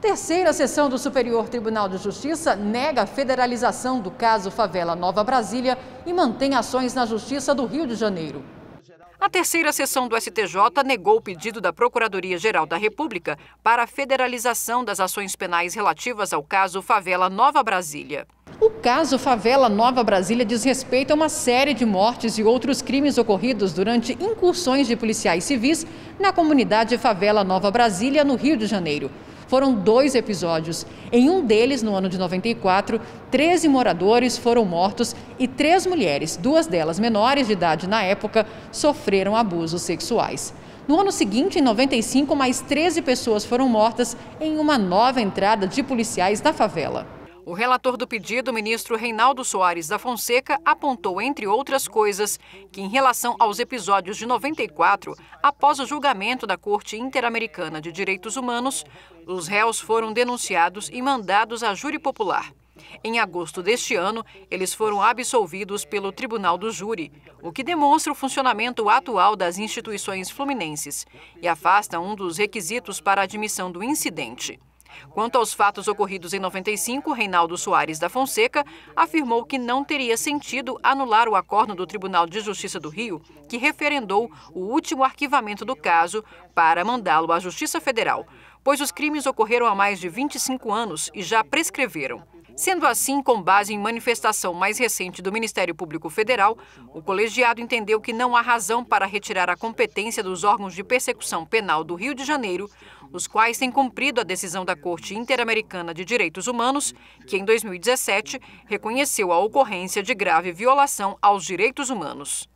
Terceira sessão do Superior Tribunal de Justiça nega a federalização do caso Favela Nova Brasília e mantém ações na Justiça do Rio de Janeiro. A terceira sessão do STJ negou o pedido da Procuradoria-Geral da República para a federalização das ações penais relativas ao caso Favela Nova Brasília. O caso Favela Nova Brasília diz respeito a uma série de mortes e outros crimes ocorridos durante incursões de policiais civis na comunidade Favela Nova Brasília, no Rio de Janeiro. Foram dois episódios. Em um deles, no ano de 94, 13 moradores foram mortos e três mulheres, duas delas menores de idade na época, sofreram abusos sexuais. No ano seguinte, em 95, mais 13 pessoas foram mortas em uma nova entrada de policiais na favela. O relator do pedido, ministro Reinaldo Soares da Fonseca, apontou, entre outras coisas, que em relação aos episódios de 94, após o julgamento da Corte Interamericana de Direitos Humanos, os réus foram denunciados e mandados a júri popular. Em agosto deste ano, eles foram absolvidos pelo Tribunal do Júri, o que demonstra o funcionamento atual das instituições fluminenses e afasta um dos requisitos para a admissão do incidente. Quanto aos fatos ocorridos em 95, Reinaldo Soares da Fonseca afirmou que não teria sentido anular o acordo do Tribunal de Justiça do Rio, que referendou o último arquivamento do caso para mandá-lo à Justiça Federal, pois os crimes ocorreram há mais de 25 anos e já prescreveram. Sendo assim, com base em manifestação mais recente do Ministério Público Federal, o colegiado entendeu que não há razão para retirar a competência dos órgãos de persecução penal do Rio de Janeiro, os quais têm cumprido a decisão da Corte Interamericana de Direitos Humanos, que em 2017 reconheceu a ocorrência de grave violação aos direitos humanos.